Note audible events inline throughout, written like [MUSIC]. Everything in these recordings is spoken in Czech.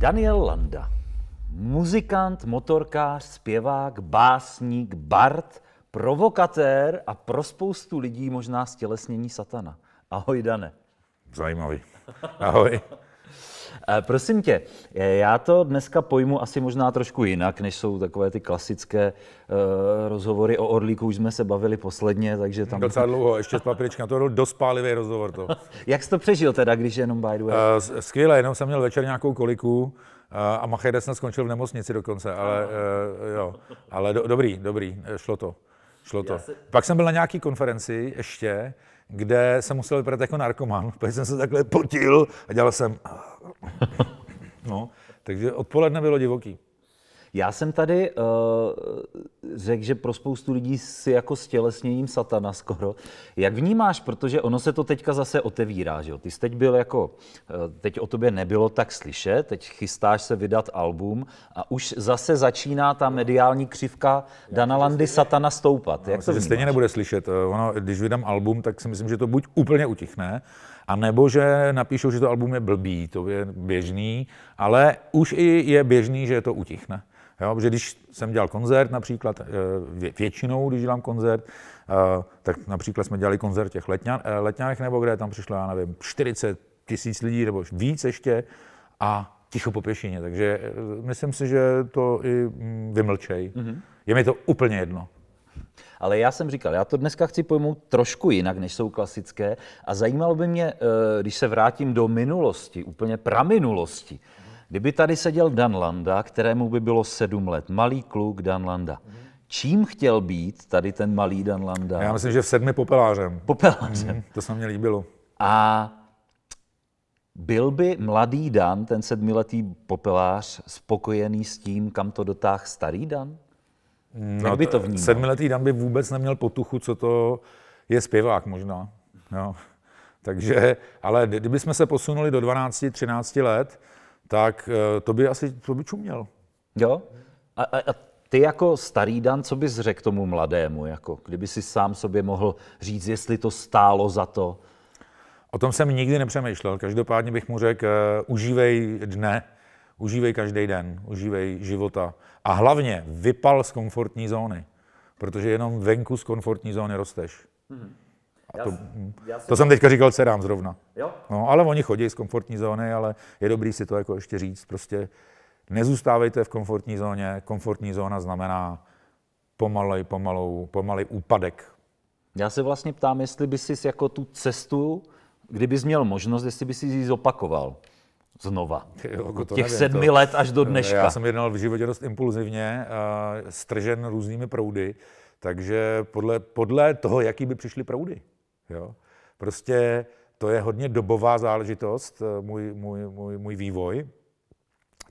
Daniel Landa. Muzikant, motorkář, zpěvák, básník, bard, provokatér a pro spoustu lidí možná stělesnění satana. Ahoj, Dane. Zajímavý. Ahoj. Eh, prosím tě, eh, já to dneska pojmu asi možná trošku jinak, než jsou takové ty klasické uh, rozhovory o Orlíku, už jsme se bavili posledně, takže tam... Docela dlouho, ještě z papričkem, to byl dost pálivý rozhovor to. [LAUGHS] Jak jsi to přežil teda, když jenom by the way? Uh, skvěle, jenom jsem měl večer nějakou koliku, a Machajda jsem skončil v nemocnici dokonce, ale, uh, jo, ale do, dobrý, dobrý, šlo to. Šlo to. Se... Pak jsem byl na nějaký konferenci ještě, kde jsem musel vypadat jako narkoman, [LAUGHS] protože jsem se takhle potil a dělal jsem... [LAUGHS] No, takže odpoledne bylo divoký. Já jsem tady uh řekl, že pro spoustu lidí si jako stělesněním satana skoro. Jak vnímáš, protože ono se to teďka zase otevírá, že jo? Ty jsi teď byl jako, eh, teď o tobě nebylo tak slyšet, teď chystáš se vydat album a už zase začíná ta mediální křivka Dana Landy satana stoupat. No, Jak to stejně nebude slyšet. Eh, ono, když vydám album, tak si myslím, že to buď úplně utichne, a nebo že napíšou, že to album je blbý, to je běžný, ale už i je běžný, že to utichne. Jo, protože když jsem dělal koncert například, eh, většinou, když dělám koncert, eh, tak například jsme dělali koncert těch letňan, eh, letňanech, nebo kde tam přišlo, já nevím, 40 tisíc lidí nebo víc ještě a ticho po pěšině. Takže myslím si, že to i mm, vymlčej. Mm-hmm. Je mi to úplně jedno. Ale já jsem říkal, já to dneska chci pojmout trošku jinak, než jsou klasické. A zajímalo by mě, když se vrátím do minulosti, úplně praminulosti, Kdyby tady seděl Dan Landa, kterému by bylo sedm let, malý kluk Dan Landa, čím chtěl být tady ten malý Dan Landa? Já myslím, že v sedmi popelářem. Popelářem. Mm, to se mně líbilo. A byl by mladý Dan, ten sedmiletý popelář, spokojený s tím, kam to dotáh starý Dan? No, Jak by to vnímal? Sedmiletý Dan by vůbec neměl potuchu, co to je zpěvák možná. No. Takže, ale kdybychom se posunuli do 12-13 let, tak eh, to by asi, to by čuměl. Jo? A, a, a ty jako starý Dan, co bys řekl tomu mladému, jako kdyby si sám sobě mohl říct, jestli to stálo za to? O tom jsem nikdy nepřemýšlel. Každopádně bych mu řekl, uh, užívej dne, užívej každý den, užívej života. A hlavně vypal z komfortní zóny, protože jenom venku z komfortní zóny rosteš. Mm-hmm. A já, to, já to jsem teďka říkal dcerám zrovna. Jo? No, ale oni chodí z komfortní zóny, ale je dobrý si to jako ještě říct. Prostě nezůstávejte v komfortní zóně. Komfortní zóna znamená pomalej, pomalou, pomalej úpadek. Já se vlastně ptám, jestli bys si jako tu cestu, kdybys měl možnost, jestli bys ji zopakoval znova. Jo, jako to těch nevím, sedmi to... let až do dneška. Já jsem jednal v životě dost impulzivně, stržen různými proudy, takže podle, podle toho, jaký by přišly proudy. Jo? Prostě to je hodně dobová záležitost, eh, můj, můj, můj, můj vývoj.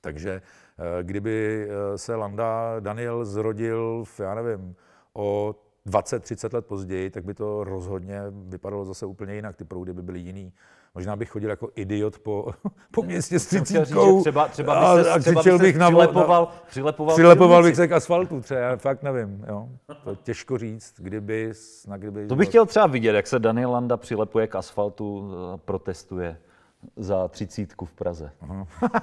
Takže eh, kdyby eh, se Landa Daniel zrodil, v, já nevím, o 20-30 let později, tak by to rozhodně vypadalo zase úplně jinak, ty proudy by byly jiný, Možná bych chodil jako idiot po, [LAUGHS] po městě s třicítkou třeba, třeba a, a křičel bych na... Přilepoval, na, přilepoval, přilepoval bych se k asfaltu třeba, já fakt nevím. Jo. To je těžko říct, kdyby... Na kdyby to bych chtěl třeba vidět, jak se Daniel Landa přilepuje k asfaltu a e, protestuje za třicítku v Praze.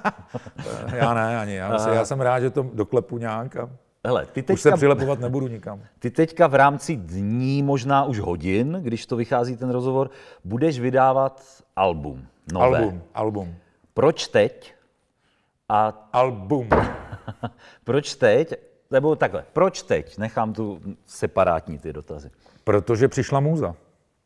[LAUGHS] já ne, ani. Já, já jsem rád, že to doklepu nějak a Hele, ty teďka, už se přilepovat nebudu nikam. Ty teďka v rámci dní, možná už hodin, když to vychází ten rozhovor, budeš vydávat album. Nové. Album, album. Proč teď? A... Album. [LAUGHS] proč teď? Nebo takhle, proč teď? Nechám tu separátní ty dotazy. Protože přišla můza,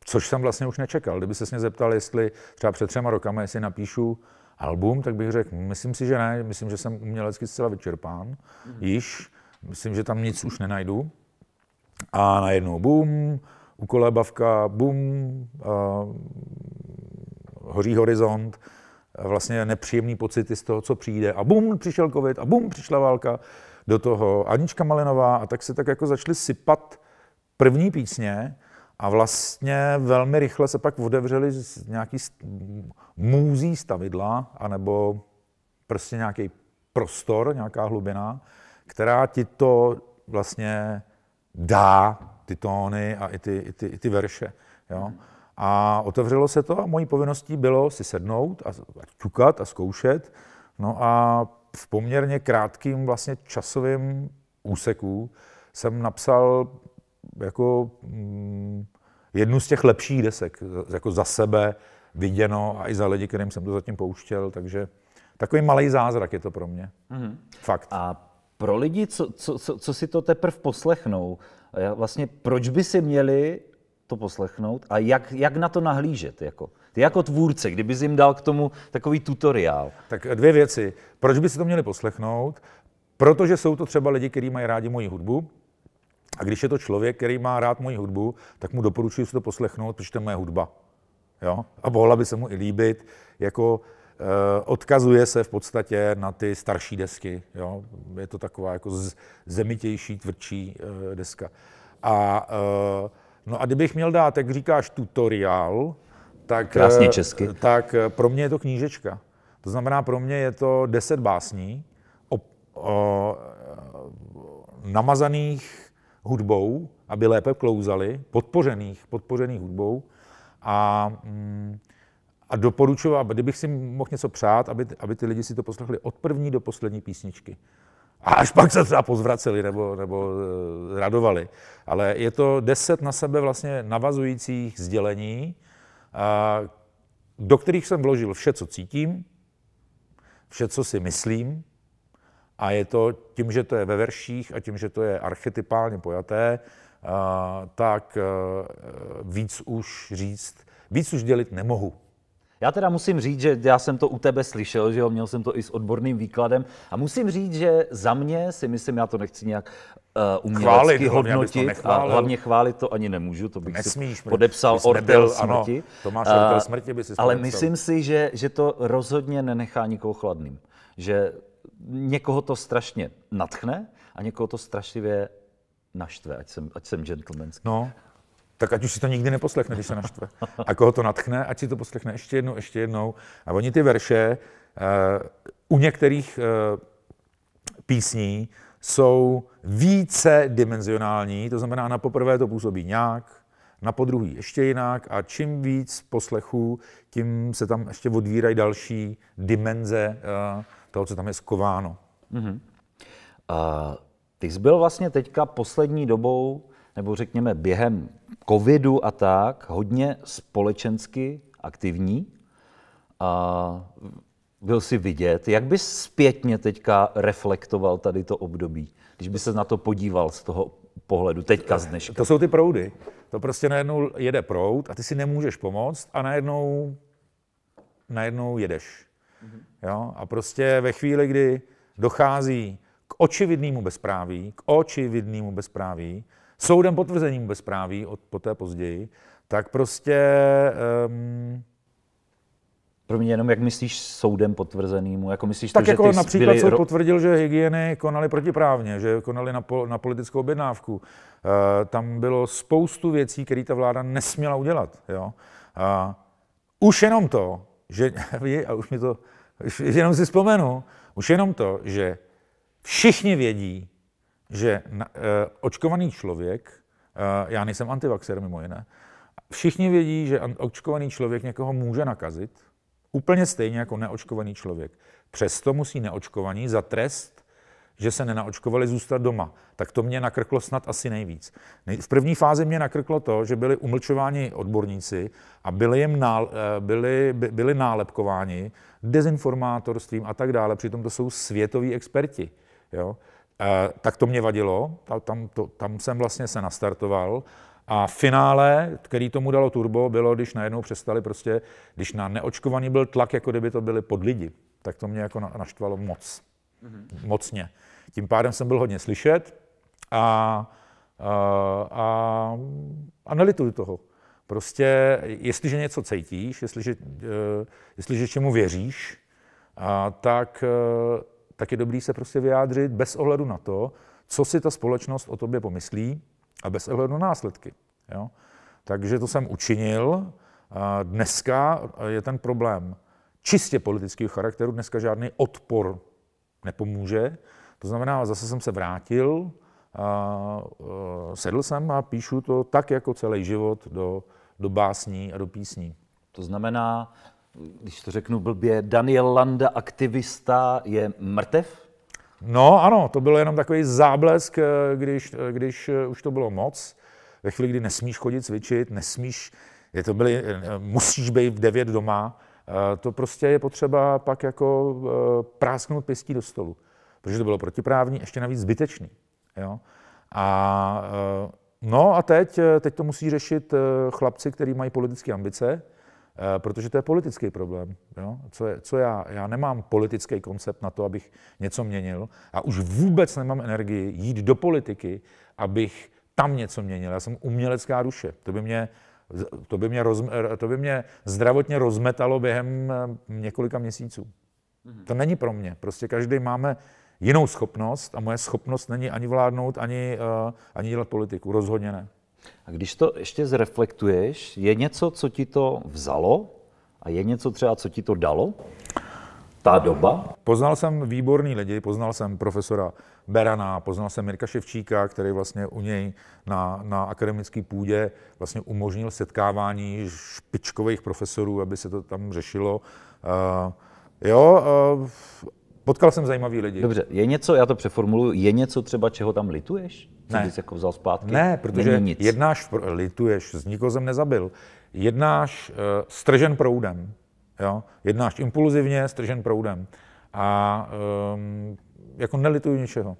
což jsem vlastně už nečekal. Kdyby se mě zeptal, jestli třeba před třema rokama, jestli napíšu album, tak bych řekl, mm, myslím si, že ne, myslím, že jsem umělecky zcela vyčerpán, mm. již Myslím, že tam nic už nenajdu. A najednou bum, u bum, hoří horizont, vlastně nepříjemný pocity z toho, co přijde. A bum, přišel covid, a bum, přišla válka. Do toho Anička Malinová a tak se tak jako začaly sypat první písně a vlastně velmi rychle se pak odevřeli nějaký můzí stavidla anebo prostě nějaký prostor, nějaká hlubina která ti to vlastně dá, ty tóny a i ty, i ty, i ty verše. Jo? A otevřelo se to a mojí povinností bylo si sednout a, a ťukat a zkoušet. No a v poměrně krátkým vlastně časovým úseku jsem napsal jako mm, jednu z těch lepších desek, jako za sebe viděno a i za lidi, kterým jsem to zatím pouštěl, takže takový malý zázrak je to pro mě. Mm-hmm. Fakt. A pro lidi, co, co, co, co si to teprve poslechnou. Vlastně proč by si měli to poslechnout a jak, jak na to nahlížet? Jako? Ty jako tvůrce, kdyby jim dal k tomu takový tutoriál. Tak dvě věci. Proč by si to měli poslechnout? Protože jsou to třeba lidi, kteří mají rádi moji hudbu, a když je to člověk, který má rád moji hudbu, tak mu doporučuji si to poslechnout, protože to je moje hudba. Jo? A mohla by se mu i líbit. Jako, Eh, odkazuje se v podstatě na ty starší desky. Jo? Je to taková jako zemitější, tvrdší eh, deska. A, eh, no a kdybych měl dát, jak říkáš, tutoriál, tak, Krásně česky. tak pro mě je to knížečka. To znamená, pro mě je to deset básní o, o, namazaných hudbou, aby lépe klouzali, podpořených, podpořených hudbou. A mm, a doporučoval, kdybych si mohl něco přát, aby, aby ty lidi si to poslechli od první do poslední písničky. A až pak se třeba pozvraceli nebo, nebo uh, radovali. Ale je to deset na sebe vlastně navazujících sdělení, uh, do kterých jsem vložil vše, co cítím, vše, co si myslím, a je to tím, že to je ve verších a tím, že to je archetypálně pojaté, uh, tak uh, víc už říct, víc už dělit nemohu. Já teda musím říct, že já jsem to u tebe slyšel, že jo, měl jsem to i s odborným výkladem a musím říct, že za mě si myslím, já to nechci nějak uh, umělecky chválit, hodnotit a hlavně chválit to ani nemůžu, to bych Nesmíš, si podepsal ortel smrti. Ano, to máš eh, smrti, by si Ale podepsal. myslím si, že, že to rozhodně nenechá nikoho chladným. Že někoho to strašně natchne a někoho to strašlivě naštve, ať jsem, ať jsem gentlemanský. No, tak ať už si to nikdy neposlechne, když se naštve. A koho to natchne, ať si to poslechne ještě jednou, ještě jednou. A oni ty verše uh, u některých uh, písní jsou více dimenzionální, to znamená na poprvé to působí nějak, na podruhý ještě jinak a čím víc poslechů, tím se tam ještě odvírají další dimenze uh, toho, co tam je skováno. Mm-hmm. Uh, ty jsi byl vlastně teďka poslední dobou nebo řekněme během covidu a tak, hodně společensky aktivní a byl si vidět. Jak bys zpětně teďka reflektoval tady to období, když by se na to podíval z toho pohledu teďka z dneška? To jsou ty proudy. To prostě najednou jede proud a ty si nemůžeš pomoct a najednou, najednou jedeš. Mhm. Jo? A prostě ve chvíli, kdy dochází k očividnému bezpráví, k očividnému bezpráví, soudem potvrzením bezpráví od, poté později, tak prostě... Um, ehm, pro mě jenom, jak myslíš soudem potvrzenýmu? Jako myslíš tak to, jako že například byli... soud potvrdil, že hygieny konali protiprávně, že konali na, po, na politickou objednávku. E, tam bylo spoustu věcí, které ta vláda nesměla udělat. Jo? A už jenom to, že, [LAUGHS] a už mi to, už jenom si vzpomenu, už jenom to, že všichni vědí, že na, e, očkovaný člověk, e, já nejsem antivaxer mimo jiné, všichni vědí, že očkovaný člověk někoho může nakazit, úplně stejně jako neočkovaný člověk. Přesto musí neočkovaní za trest, že se nenaočkovali zůstat doma. Tak to mě nakrklo snad asi nejvíc. V první fázi mě nakrklo to, že byli umlčováni odborníci a byli, jim nál, eh, byli, byli nálepkováni dezinformátorstvím a tak dále. Přitom to jsou světoví experti. Jo? Eh, tak to mě vadilo, tam, to, tam jsem vlastně se nastartoval. A finále, který tomu dalo turbo, bylo, když najednou přestali prostě, když na neočkovaný byl tlak, jako kdyby to byli pod lidi, tak to mě jako naštvalo moc. Mm-hmm. Mocně. Tím pádem jsem byl hodně slyšet a, a, a, a nelituji toho. Prostě, jestliže něco cítíš, jestliže, eh, jestliže čemu věříš, a, tak eh, tak je dobrý se prostě vyjádřit bez ohledu na to, co si ta společnost o tobě pomyslí a bez ohledu na následky. Jo? Takže to jsem učinil. Dneska je ten problém čistě politického charakteru, dneska žádný odpor nepomůže. To znamená, zase jsem se vrátil, a, e, sedl jsem a píšu to tak jako celý život do, do básní a do písní. To znamená, když to řeknu blbě, Daniel Landa, aktivista, je mrtev? No ano, to byl jenom takový záblesk, eh, když, eh, když eh, už to bylo moc. Ve chvíli, kdy nesmíš chodit cvičit, nesmíš, je to byli musíš být v devět doma, to prostě je potřeba pak jako prásknout pěstí do stolu. Protože to bylo protiprávní, ještě navíc zbytečný. Jo? A, no a teď, teď to musí řešit chlapci, kteří mají politické ambice, Eh, protože to je politický problém. Jo? Co, je, co já? Já nemám politický koncept na to, abych něco měnil a už vůbec nemám energii jít do politiky, abych tam něco měnil. Já jsem umělecká duše. To by mě, to by mě, roz, eh, to by mě zdravotně rozmetalo během eh, několika měsíců. Mhm. To není pro mě. Prostě každý máme jinou schopnost a moje schopnost není ani vládnout, ani, ani dělat politiku. Rozhodně ne. A když to ještě zreflektuješ, je něco, co ti to vzalo a je něco třeba, co ti to dalo? Ta doba? Poznal jsem výborný lidi, poznal jsem profesora Berana, poznal jsem Mirka Ševčíka, který vlastně u něj na, na akademické půdě vlastně umožnil setkávání špičkových profesorů, aby se to tam řešilo. Uh, jo, uh, Potkal jsem zajímavý lidi. Dobře, je něco, já to přeformuluju, je něco třeba, čeho tam lituješ? Co ne. jsi jako vzal zpátky? Ne, protože nic. jednáš, lituješ, z nikoho jsem nezabil. Jednáš uh, stržen proudem, jo? jednáš impulzivně, stržen proudem. A um, jako nelituju ničeho.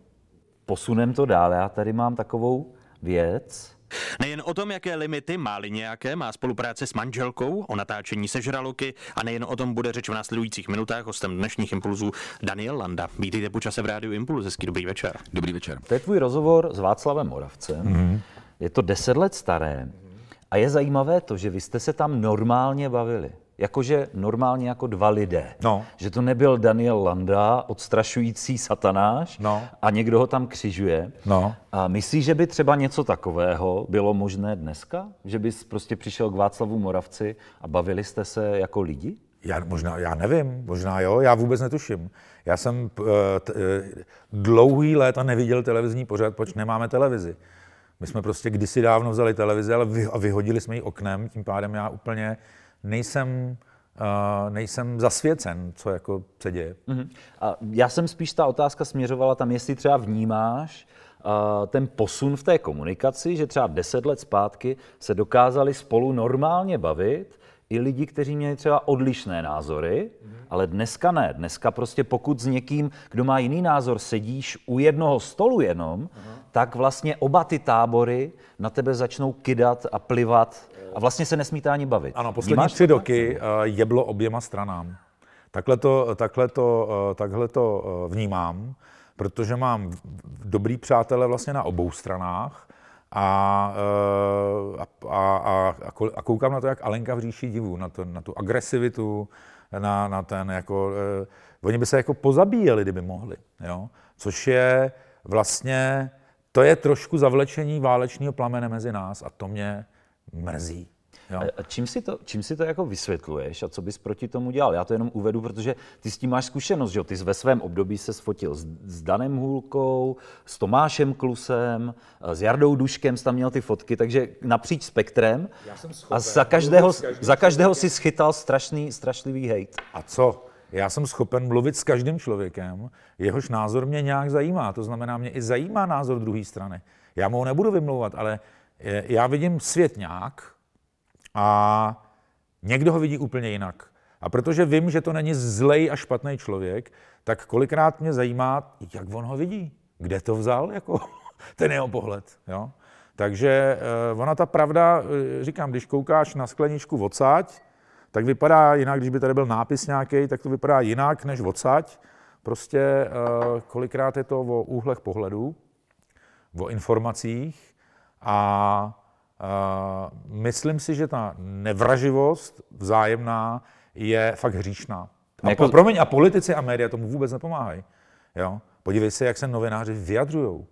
Posunem to dál, já tady mám takovou věc, Nejen o tom, jaké limity má nějaké, má spolupráce s manželkou, o natáčení se žraloky a nejen o tom bude řeč v následujících minutách hostem dnešních impulzů Daniel Landa. Vítejte po čase v rádiu Impuls, hezký dobrý večer. Dobrý večer. To je tvůj rozhovor s Václavem Moravcem. Mm-hmm. Je to deset let staré a je zajímavé to, že vy jste se tam normálně bavili jakože normálně jako dva lidé. No. Že to nebyl Daniel Landa, odstrašující satanáš no. a někdo ho tam křižuje. No. A myslíš, že by třeba něco takového bylo možné dneska? Že bys prostě přišel k Václavu Moravci a bavili jste se jako lidi? Já, možná, já nevím, možná jo, já vůbec netuším. Já jsem uh, t, uh, dlouhý léta neviděl televizní pořad, proč nemáme televizi. My jsme prostě kdysi dávno vzali televizi ale vy, a vyhodili jsme ji oknem, tím pádem já úplně uh, nejsem Uh, nejsem zasvěcen, co jako se děje. Mm-hmm. A já jsem spíš ta otázka směřovala tam, jestli třeba vnímáš uh, ten posun v té komunikaci, že třeba deset let zpátky se dokázali spolu normálně bavit i lidi, kteří měli třeba odlišné názory, mm-hmm. ale dneska ne. Dneska prostě pokud s někým, kdo má jiný názor, sedíš u jednoho stolu jenom, mm-hmm. tak vlastně oba ty tábory na tebe začnou kydat a plivat eh, a vlastně se nesmíte ani bavit. Ano, poslední Vnímáš tři roky eh, jeblo oběma stranám. Takhle to, takhle to, eh, takhle to eh, vnímám, protože mám dobrý přátelé vlastně na obou stranách a, a, a, a, koukám na to, jak Alenka v říši divu, na, to, na tu agresivitu, na, na ten jako... oni by se jako pozabíjeli, kdyby mohli, jo? Což je vlastně... To je trošku zavlečení válečního plamene mezi nás a to mě mrzí. Jo. A čím si, to, čím si to jako vysvětluješ a co bys proti tomu dělal? Já to jenom uvedu, protože ty s tím máš zkušenost, že jo? Ty ve svém období se sfotil s, s Danem Hůlkou, s Tomášem Klusem, s Jardou Duškem jsi tam měl ty fotky, takže napříč spektrem. a za každého, za každého si schytal strašný, strašlivý hejt. A co? Já jsem schopen mluvit s každým člověkem, jehož názor mě nějak zajímá. To znamená, mě i zajímá názor druhé strany. Já mu ho nebudu vymlouvat, ale Eh, já vidím svět nějak a někdo ho vidí úplně jinak. A protože vím, že to není zlej a špatný člověk, tak kolikrát mě zajímá, jak on ho vidí. Kde to vzal, jako [LAUGHS] ten jeho pohled. Jo? Takže eh, ona ta pravda, eh, říkám, když koukáš na skleničku odsaď, tak vypadá jinak, když by tady byl nápis nějaký, tak to vypadá jinak než odsaď. Prostě kolikrát je to o úhlech pohledu, o informacích a Uh, myslím si, že ta nevraživost vzájemná je fakt hříšná. A, jako... promiň, a politici a média tomu vůbec nepomáhají. Jo? Podívej se, jak se novináři vyjadřují.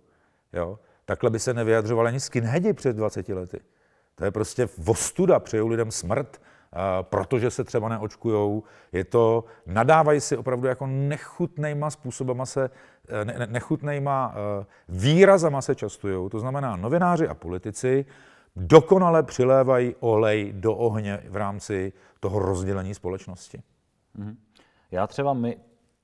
Jo? Takhle by se nevyjadřovali ani skinheadi před 20 lety. To je prostě vostuda, přejou lidem smrt. Eh, protože se třeba neočkujou. Je to, nadávají si opravdu jako nechutnejma způsobama se, eh, ne, nechutnejma eh, výrazama se častují. To znamená, novináři a politici dokonale přilévají olej do ohně v rámci toho rozdělení společnosti. Mhm. Já třeba my,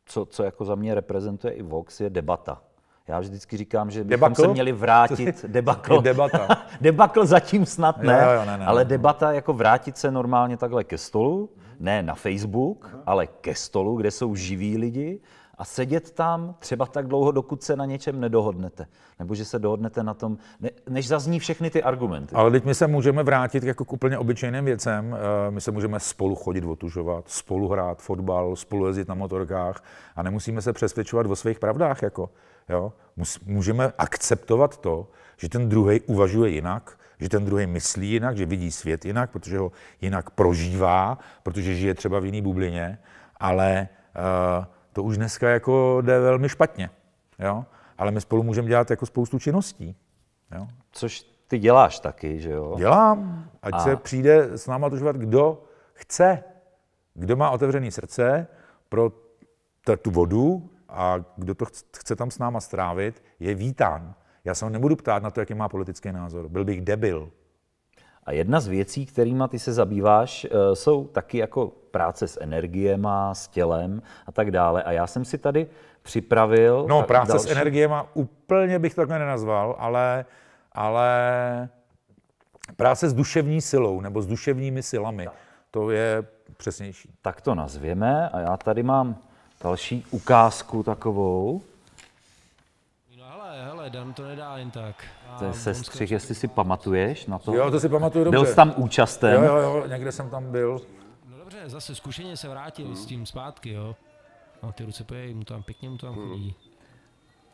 co, co jako za mě reprezentuje i Vox, je debata. Já vždycky říkám, že bychom debakl? se měli vrátit [LAUGHS] debakl. [LAUGHS] debata. debakl zatím snad ne, jo, jo, ne, ne, ale debata jako vrátit se normálně takhle ke stolu, ne na Facebook, Aha. ale ke stolu, kde jsou živí lidi a sedět tam třeba tak dlouho, dokud se na něčem nedohodnete. Nebo že se dohodnete na tom, ne, než zazní všechny ty argumenty. Ale teď my se můžeme vrátit jako k úplně obyčejným věcem. Eh, my se můžeme spolu chodit otužovat, spolu hrát fotbal, spolu jezdit na motorkách a nemusíme se přesvědčovat o svých pravdách. Jako. Jo? Můžeme akceptovat to, že ten druhý uvažuje jinak, že ten druhý myslí jinak, že vidí svět jinak, protože ho jinak prožívá, protože žije třeba v jiné bublině, ale uh, to už dneska jako jde velmi špatně. Jo? Ale my spolu můžeme dělat jako spoustu činností. Jo? Což ty děláš taky, že jo? Dělám. Ať a... se přijde s náma dožívat, kdo chce. Kdo má otevřené srdce pro tu vodu, a kdo to chce tam s náma strávit, je vítán. Já se ho nebudu ptát na to, jaký má politický názor. Byl bych debil. A jedna z věcí, kterými ty se zabýváš, eh, jsou taky jako práce s energiema, s tělem a tak dále. A já jsem si tady připravil... No, práce další... s energiema úplně bych takhle nenazval, ale, ale práce s duševní silou nebo s duševními silami. To je přesnější. Tak to nazvěme a já tady mám další ukázku takovou. No hele, hele, Dan to nedá jen tak. A to je sestřih, jestli si pamatuješ na to. Jo, to si pamatuju dobře. Byl jsi tam účastem. Jo, jo, jo, někde jsem tam byl. No dobře, zase zkušeně se vrátil hmm. s tím zpátky, jo. No ty ruce pojej, mu tam pěkně mu tam hmm. chodí.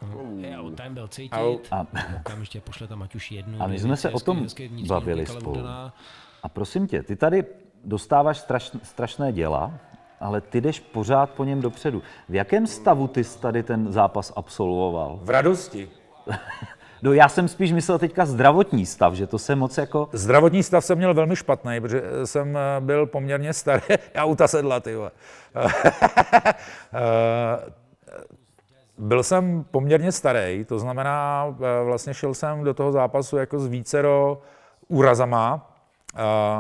No, hmm. Jo, tam byl cítit. A... pošle tam jednu. A my jsme se o tom bavili spolu. A prosím tě, ty tady dostáváš strašné děla, ale ty jdeš pořád po něm dopředu. V jakém stavu ty tady ten zápas absolvoval? V radosti. [LAUGHS] No, já jsem spíš myslel teďka zdravotní stav, že to se moc jako... Zdravotní stav jsem měl velmi špatný, protože eh, jsem eh, byl poměrně starý. [LAUGHS] Já ta sedla, ty [LAUGHS] eh, Byl jsem poměrně starý, to znamená, vlastně šel jsem do toho zápasu jako s vícero úrazama.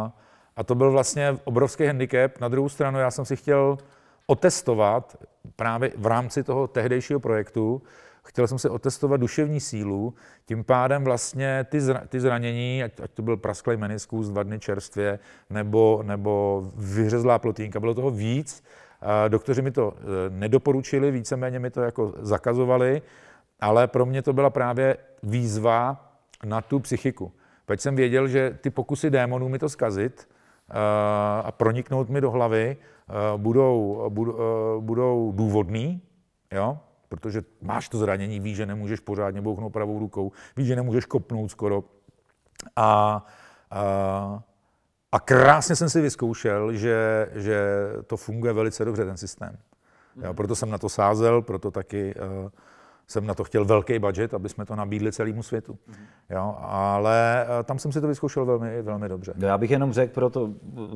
Uh, a to byl vlastně obrovský handicap. Na druhou stranu já jsem si chtěl otestovat právě v rámci toho tehdejšího projektu, chtěl jsem si otestovat duševní sílu, tím pádem vlastně ty, zra, ty zranění, ať, ať to byl prasklý meniskus dva dny čerstvě, nebo, nebo vyřezlá plotínka, bylo toho víc. Doktoři mi to e, nedoporučili, víceméně mi to jako zakazovali, ale pro mě to byla právě výzva na tu psychiku. Teď jsem věděl, že ty pokusy démonů mi to zkazit, Eh, a proniknout mi do hlavy, eh, budou, budou, eh, budou důvodný, jo? protože máš to zranění, víš, že nemůžeš pořádně bouchnout pravou rukou, víš, že nemůžeš kopnout skoro. A, a, a krásně jsem si vyzkoušel, že, že to funguje velice dobře, ten systém. Jo, proto jsem na to sázel, proto taky uh, jsem na to chtěl velký budget, aby jsme to nabídli celému světu. Jo, ale eh, tam jsem si to vyzkoušel velmi, velmi dobře. No, já bych jenom řekl proto,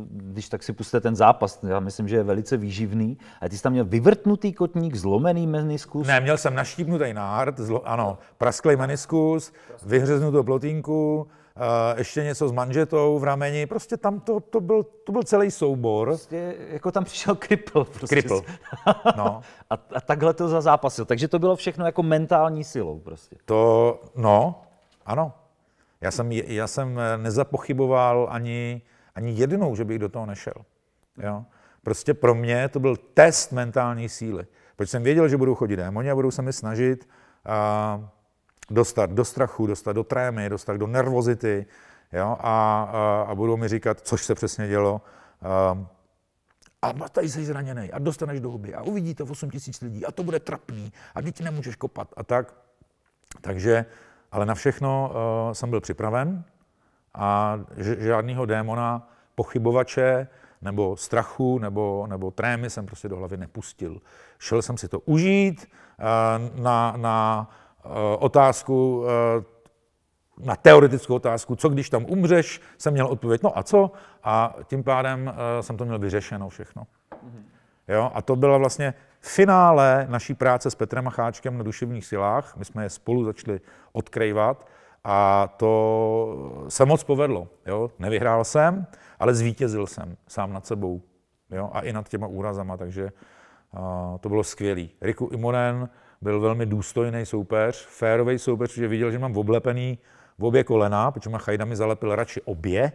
když tak si puste ten zápas, já myslím, že je velice výživný, ale ty jsi tam měl vyvrtnutý kotník, zlomený meniskus. Ne, měl jsem naštípnutý nárt, zlo, ano, prasklý meniskus, vyhřeznutou plotínku, Eh, ještě něco s manžetou v rameni, prostě tam to, to, byl, to byl celý soubor. Prostě jako tam přišel kripl. Prostě. Kripl, [LAUGHS] no. a, a takhle to za zápasil takže to bylo všechno jako mentální silou prostě. To, no, ano. Já jsem, já jsem eh, nezapochyboval ani, ani jednou, že bych do toho nešel. Jo? Prostě pro mě to byl test mentální síly. Protože jsem věděl, že budou chodit démoni a budou se mi snažit a, dostat do strachu, dostat do trémy, dostat do nervozity jo? A, a, a budou mi říkat, což se přesně dělo, ehm, a a no, tady jsi zraněný a dostaneš do huby a uvidí to 8 tisíc lidí a to bude trapný a ty nemůžeš kopat a tak. Takže, ale na všechno uh, jsem byl připraven a žádného démona, pochybovače nebo strachu nebo, nebo trémy jsem prostě do hlavy nepustil. Šel jsem si to užít uh, na, na Eh, otázku, eh, na teoretickou otázku, co když tam umřeš, jsem měl odpověď, no a co? A tím pádem eh, jsem to měl vyřešeno všechno. Mhm. Jo? A to byla vlastně finále naší práce s Petrem Macháčkem na duševních silách. My jsme je spolu začali odkrývat a to se moc povedlo. Jo? Nevyhrál jsem, ale zvítězil jsem sám nad sebou jo? a i nad těma úrazama, takže uh, to bylo skvělé. Riku Imonen, byl velmi důstojný soupeř, férový soupeř, protože viděl, že mám oblepený v obě kolena, protože ma Chajda mi zalepil radši obě,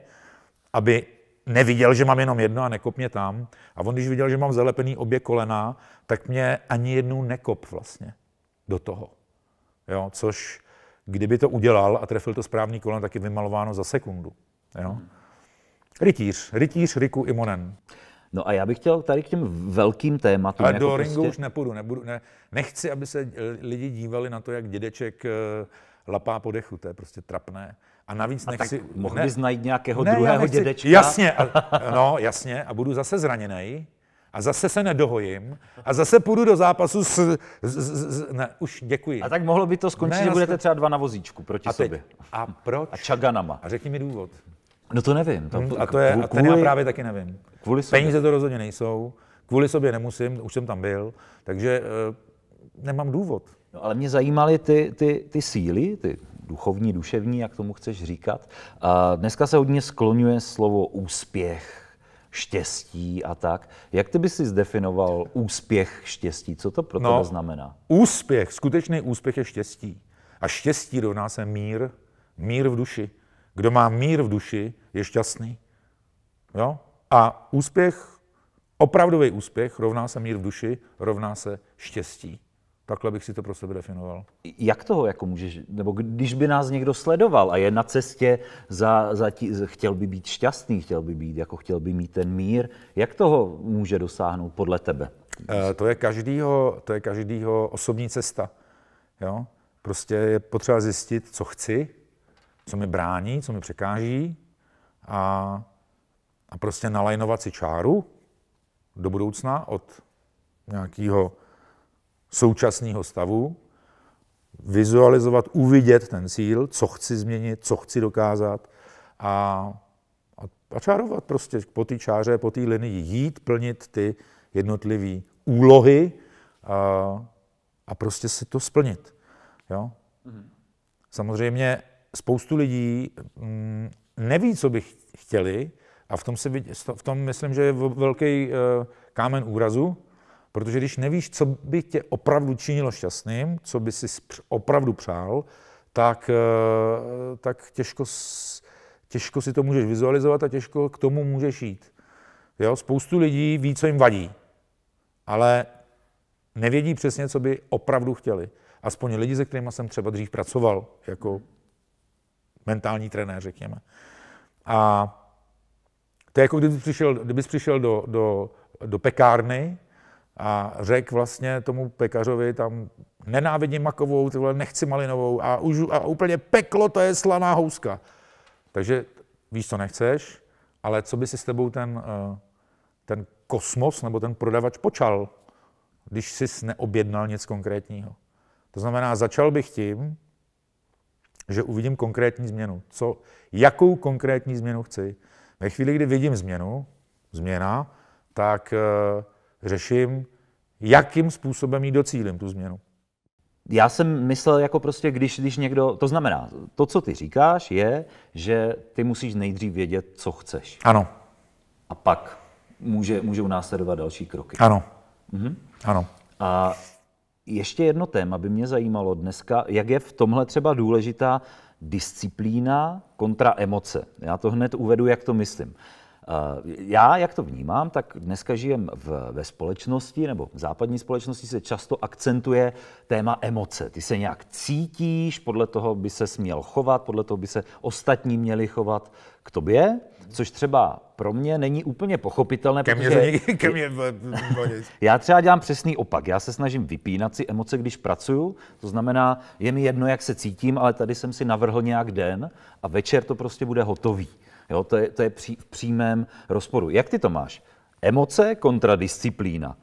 aby neviděl, že mám jenom jedno a nekop mě tam. A on, když viděl, že mám zalepený obě kolena, tak mě ani jednou nekop vlastně do toho. Jo, což kdyby to udělal a trefil to správný koleno, tak je vymalováno za sekundu. Jo? Hmm. Rytíř, rytíř Riku Imonen. No a já bych chtěl tady k těm velkým tématům. A jako do ringu prostě... už nepůjdu, nebudu, ne, nechci, aby se eh, lidi dívali na to, jak dědeček eh, lapá po dechu, to je prostě trapné. A navíc a nechci... Tak mohl ne, bys najít nějakého ne, druhého nechci, dědečka? Jasně, a, [LAUGHS] no jasně, a budu zase zraněný a zase se nedohojím a zase půjdu do zápasu s... s, s, s ne, už děkuji. A tak mohlo by to skončit, ne, že budete třeba dva na vozíčku proti a sobě. a proč? A čaganama. A řekni mi důvod. No to nevím. Hmm, to, a to je, kvůli, a ten já právě taky nevím. Kvůli sobě. Peníze to rozhodně nejsou, kvůli sobě nemusím, už jsem tam byl, takže e, nemám důvod. No, ale mě zajímaly ty, ty, ty síly, ty duchovní, duševní, jak tomu chceš říkat. A dneska se hodně skloňuje slovo úspěch, štěstí a tak. Jak ty bys si zdefinoval úspěch štěstí? Co to pro no, tebe znamená? Úspěch, skutečný úspěch je štěstí. A štěstí rovná se mír, mír v duši. Kdo má mír v duši, je šťastný. Jo? A úspěch, opravdový úspěch, rovná se mír v duši, rovná se štěstí. Takhle bych si to pro sebe definoval. Jak toho jako můžeš, nebo když by nás někdo sledoval a je na cestě, za, za tí, chtěl by být šťastný, chtěl by být, jako chtěl by mít ten mír, jak toho může dosáhnout podle tebe? E, to je každýho, to je každýho osobní cesta. Jo? Prostě je potřeba zjistit, co chci, co mi brání, co mi překáží a, a prostě nalajnovat si čáru do budoucna od nějakého současného stavu, vizualizovat, uvidět ten cíl, co chci změnit, co chci dokázat a, a, a čárovat prostě po té čáře, po té linii, jít, plnit ty jednotlivé úlohy a, a prostě si to splnit. Jo? Mhm. Samozřejmě spoustu lidí mm, neví, co by chtěli a v tom, se v tom myslím, že je velký eh, kámen úrazu, protože když nevíš, co by tě opravdu činilo šťastným, co by si opravdu přál, tak, eh, tak těžko, těžko si to můžeš vizualizovat a těžko k tomu můžeš jít. Jo? Spoustu lidí ví, co jim vadí, ale nevědí přesně, co by opravdu chtěli. Aspoň lidi, se kterými jsem třeba dřív pracoval, jako mentální trenér, řekněme. A to je jako kdyby přišel, kdybys přišel do, do, do pekárny a řekl vlastně tomu pekařovi tam nenávidím makovou, tyhle nechci malinovou a, už, a úplně peklo, to je slaná houska. Takže víš, co nechceš, ale co by si s tebou ten, eh, ten kosmos nebo ten prodavač počal, když jsi neobjednal nic konkrétního. To znamená, začal bych tím, že uvidím konkrétní změnu. Co, jakou konkrétní změnu chci? Ve chvíli, kdy vidím změnu, změna, tak uh, řeším, jakým způsobem jí docílím tu změnu. Já jsem myslel jako prostě, když, když někdo, to znamená, to, co ty říkáš, je, že ty musíš nejdřív vědět, co chceš. Ano. A pak může, můžou následovat další kroky. Ano. Mhm. Ano. A ještě jedno téma by mě zajímalo dneska, jak je v tomhle třeba důležitá disciplína kontra emoce. Já to hned uvedu, jak to myslím. Eh, já, jak to vnímám, tak dneska žijem v, ve společnosti, nebo v západní společnosti se často akcentuje téma emoce. Ty se nějak cítíš, podle toho by se směl chovat, podle toho by se ostatní měli chovat k tobě, což třeba pro mě není úplně pochopitelné. Ke mně, protože... ke mně [LAUGHS] Já třeba dělám přesný opak. Já se snažím vypínat si emoce, když pracuju. To znamená, je mi jedno, jak se cítím, ale tady jsem si navrhl nějak den a večer to prostě bude hotový. Jo, to je, to je pří, v přímém rozporu. Jak ty to máš? Emoce kontra disciplína.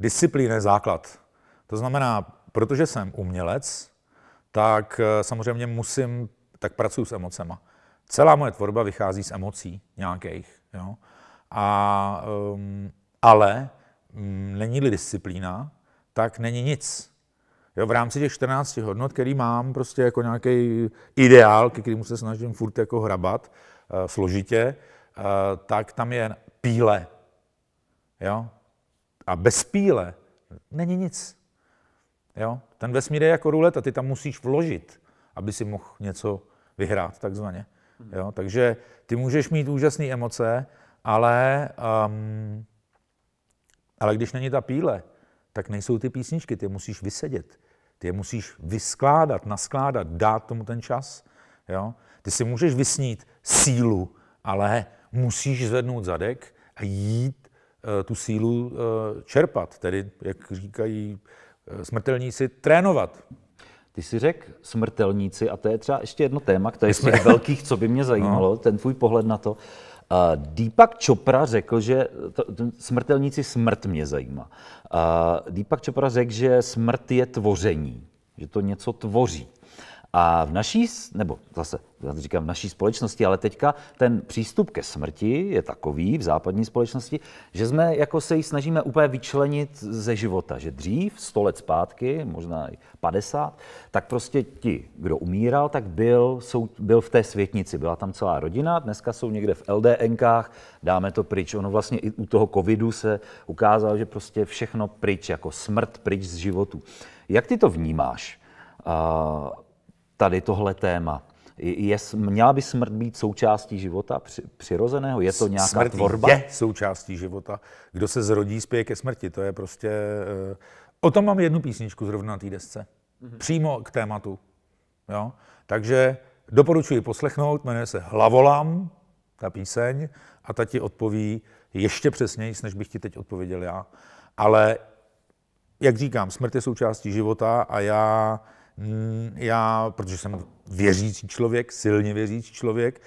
Disciplína je základ. To znamená, protože jsem umělec, tak eh, samozřejmě musím, tak pracuji s emocema. Celá moje tvorba vychází z emocí nějakých. Jo? A, um, ale um, není-li disciplína, tak není nic. Jo, v rámci těch 14 hodnot, který mám prostě jako nějaký ideál, ke kterému se snažím furt jako hrabat, Eh, složitě, eh, tak tam je píle. Jo? A bez píle není nic. Jo? Ten vesmír je jako ruleta, ty tam musíš vložit, aby si mohl něco vyhrát, takzvaně. Mhm. Jo? Takže ty můžeš mít úžasné emoce, ale, um, ale když není ta píle, tak nejsou ty písničky, ty je musíš vysedět. Ty je musíš vyskládat, naskládat, dát tomu ten čas. Jo? Ty si můžeš vysnít sílu, ale musíš zvednout zadek a jít eh, tu sílu eh, čerpat, tedy, jak říkají eh, smrtelníci, trénovat. Ty si řekl smrtelníci, a to je třeba ještě jedno téma, které je z těch velkých, co by mě zajímalo, no. ten tvůj pohled na to. Uh, Deepak Chopra řekl, že to, smrtelníci smrt mě zajímá. Uh, Deepak Chopra řekl, že smrt je tvoření, že to něco tvoří. A v naší, nebo zase já to říkám v naší společnosti, ale teďka ten přístup ke smrti je takový v západní společnosti, že jsme jako se ji snažíme úplně vyčlenit ze života. Že dřív, sto let zpátky, možná i 50, tak prostě ti, kdo umíral, tak byl, jsou, byl v té světnici. Byla tam celá rodina, dneska jsou někde v LDNkách, dáme to pryč. Ono vlastně i u toho covidu se ukázalo, že prostě všechno pryč, jako smrt pryč z životu. Jak ty to vnímáš? Uh, tady tohle téma. Je, měla by smrt být součástí života při, přirozeného? Je to nějaká smrt tvorba? je součástí života. Kdo se zrodí, spěje ke smrti. To je prostě... Eh, o tom mám jednu písničku zrovna na té desce. Mm-hmm. Přímo k tématu. Jo? Takže doporučuji poslechnout, jmenuje se Hlavolam, ta píseň, a ta ti odpoví ještě přesněji, než bych ti teď odpověděl já. Ale, jak říkám, smrt je součástí života a já Mm, já, protože jsem věřící člověk, silně věřící člověk,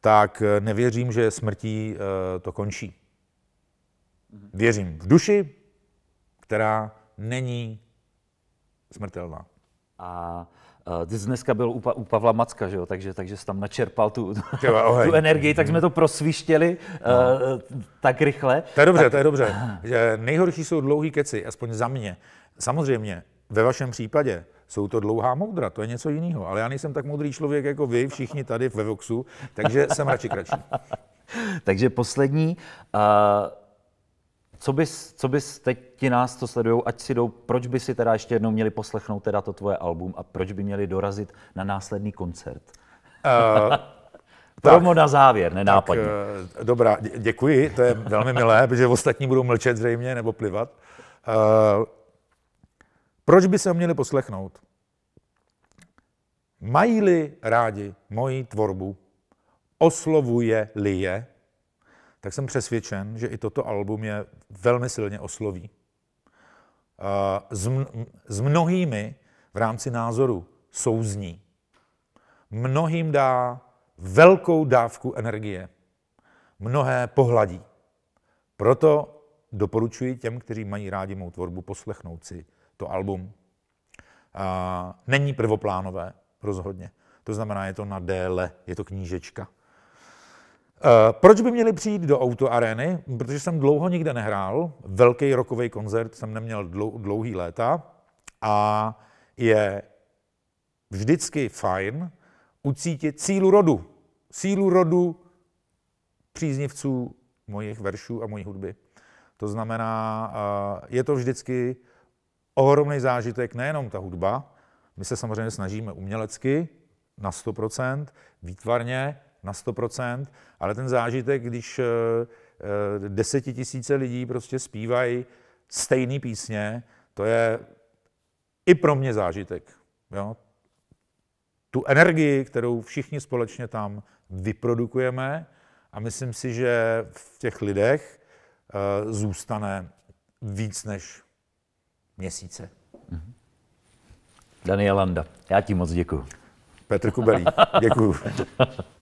tak eh, nevěřím, že smrtí eh, to končí. Mhm. Věřím v duši, která není smrtelná. A eh, ty jsi dneska byl u, pa, u Pavla Macka, že jo? Takže, takže jsi tam načerpal tu, Těba, [LAUGHS] tu energii, tak jsme to prosvištěli no. uh, tak rychle. To je dobře, tak... to je dobře. [LAUGHS] Že nejhorší jsou dlouhý keci, aspoň za mě. Samozřejmě, ve vašem případě, jsou to dlouhá moudra, to je něco jiného. Ale já nejsem tak moudrý člověk jako vy, všichni tady ve Voxu, takže jsem radši kratší. [LAUGHS] takže poslední. Uh... Co bys, co bys teď ti nás to sledují, ať si jdou, proč by si teda ještě jednou měli poslechnout teda to tvoje album a proč by měli dorazit na následný koncert? Uh, [LAUGHS] Promo na závěr, nenápadně. Tak, uh, dobrá, děkuji, to je velmi milé, [LAUGHS] protože ostatní budou mlčet zřejmě nebo plivat. Uh, proč by se měli poslechnout? Mají-li rádi moji tvorbu, oslovuje-li je, tak jsem přesvědčen, že i toto album je velmi silně osloví. Eh, s mnohými v rámci názoru souzní. Mnohým dá velkou dávku energie. Mnohé pohladí. Proto doporučuji těm, kteří mají rádi mou tvorbu, poslechnout si to album, a není prvoplánové rozhodně. To znamená, je to na déle, je to knížečka. E, proč by měli přijít do auto Areny? Protože jsem dlouho nikde nehrál, velký rokový koncert jsem neměl dlou, dlouhý léta a je vždycky fajn ucítit sílu rodu. Sílu rodu příznivců mojich veršů a mojí hudby. To znamená, eh, je to vždycky ohromný zážitek, nejenom ta hudba, my se samozřejmě snažíme umělecky na 100%, výtvarně na 100%, ale ten zážitek, když eh, eh, desetitisíce lidí prostě zpívají stejné písně, to je i pro mě zážitek. Jo? Tu energii, kterou všichni společně tam vyprodukujeme a myslím si, že v těch lidech eh, zůstane víc než měsíce. Daniel Landa, já ti moc děkuji. Petr Kubelík, děkuji. [LAUGHS]